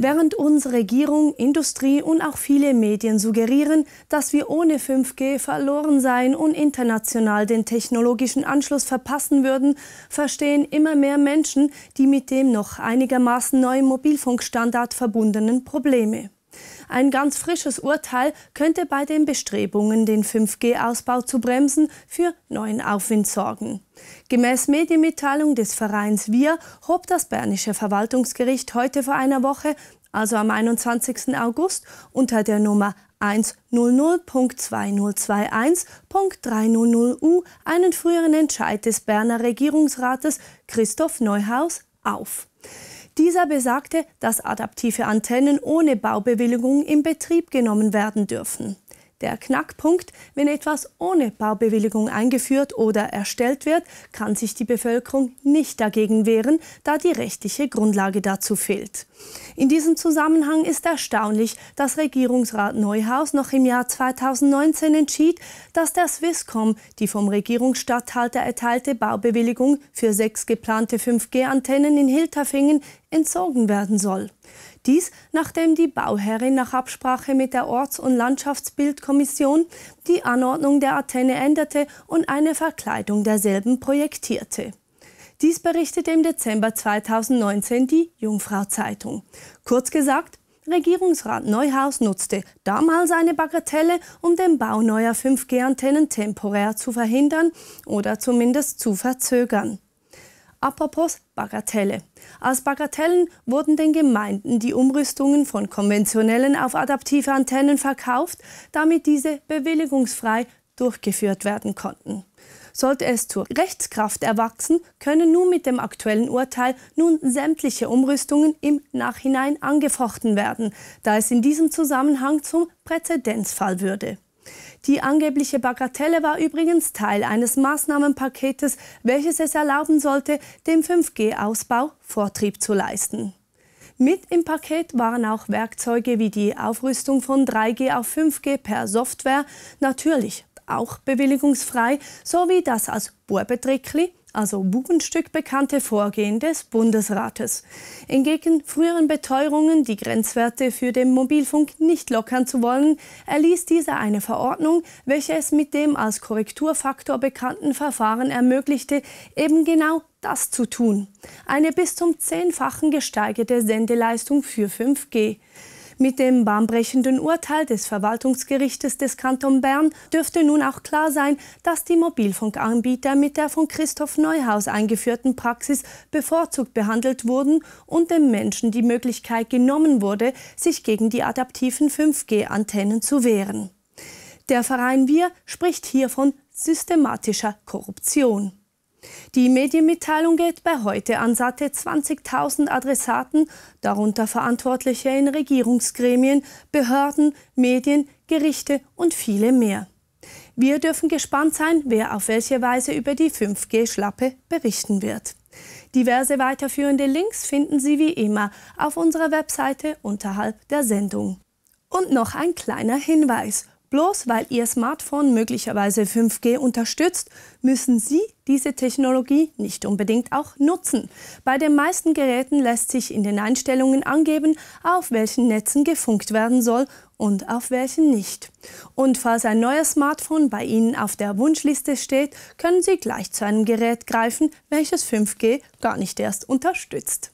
Während unsere Regierung, Industrie und auch viele Medien suggerieren, dass wir ohne 5G verloren seien und international den technologischen Anschluss verpassen würden, verstehen immer mehr Menschen die mit dem noch einigermaßen neuen Mobilfunkstandard verbundenen Probleme. Ein ganz frisches Urteil könnte bei den Bestrebungen, den 5G-Ausbau zu bremsen, für neuen Aufwind sorgen. Gemäß Medienmitteilung des Vereins Wir hob das Bernische Verwaltungsgericht heute vor einer Woche, also am 21. August, unter der Nummer 100.2021.300U einen früheren Entscheid des Berner Regierungsrates Christoph Neuhaus auf. Dieser besagte, dass adaptive Antennen ohne Baubewilligung in Betrieb genommen werden dürfen. Der Knackpunkt, wenn etwas ohne Baubewilligung eingeführt oder erstellt wird, kann sich die Bevölkerung nicht dagegen wehren, da die rechtliche Grundlage dazu fehlt. In diesem Zusammenhang ist erstaunlich, dass Regierungsrat Neuhaus noch im Jahr 2019 entschied, dass der Swisscom die vom Regierungsstatthalter erteilte Baubewilligung für sechs geplante 5G-Antennen in Hilterfingen entzogen werden soll. Dies, nachdem die Bauherrin nach Absprache mit der Orts- und Landschaftsbildkommission die Anordnung der Antenne änderte und eine Verkleidung derselben projektierte. Dies berichtete im Dezember 2019 die Jungfrau Zeitung. Kurz gesagt, Regierungsrat Neuhaus nutzte damals eine Bagatelle, um den Bau neuer 5G-Antennen temporär zu verhindern oder zumindest zu verzögern. Apropos Bagatelle. Als Bagatellen wurden den Gemeinden die Umrüstungen von konventionellen auf adaptive Antennen verkauft, damit diese bewilligungsfrei durchgeführt werden konnten. Sollte es zur Rechtskraft erwachsen, können nun mit dem aktuellen Urteil nun sämtliche Umrüstungen im Nachhinein angefochten werden, da es in diesem Zusammenhang zum Präzedenzfall würde. Die angebliche Bagatelle war übrigens Teil eines Maßnahmenpaketes, welches es erlauben sollte, dem 5G-Ausbau Vortrieb zu leisten. Mit im Paket waren auch Werkzeuge wie die Aufrüstung von 3G auf 5G per Software, natürlich auch bewilligungsfrei, sowie das als Burbeträgli also Bubenstück bekannte Vorgehen des Bundesrates. Entgegen früheren Beteuerungen, die Grenzwerte für den Mobilfunk nicht lockern zu wollen, erließ dieser eine Verordnung, welche es mit dem als Korrekturfaktor bekannten Verfahren ermöglichte, eben genau das zu tun. Eine bis zum zehnfachen gesteigerte Sendeleistung für 5G. Mit dem bahnbrechenden Urteil des Verwaltungsgerichtes des Kanton Bern dürfte nun auch klar sein, dass die Mobilfunkanbieter mit der von Christoph Neuhaus eingeführten Praxis bevorzugt behandelt wurden und den Menschen die Möglichkeit genommen wurde, sich gegen die adaptiven 5G-Antennen zu wehren. Der Verein Wir spricht hier von systematischer Korruption. Die Medienmitteilung geht bei heute an satte 20.000 Adressaten, darunter Verantwortliche in Regierungsgremien, Behörden, Medien, Gerichte und viele mehr. Wir dürfen gespannt sein, wer auf welche Weise über die 5G-Schlappe berichten wird. Diverse weiterführende Links finden Sie wie immer auf unserer Webseite unterhalb der Sendung. Und noch ein kleiner Hinweis. Bloß weil Ihr Smartphone möglicherweise 5G unterstützt, müssen Sie diese Technologie nicht unbedingt auch nutzen. Bei den meisten Geräten lässt sich in den Einstellungen angeben, auf welchen Netzen gefunkt werden soll und auf welchen nicht. Und falls ein neues Smartphone bei Ihnen auf der Wunschliste steht, können Sie gleich zu einem Gerät greifen, welches 5G gar nicht erst unterstützt.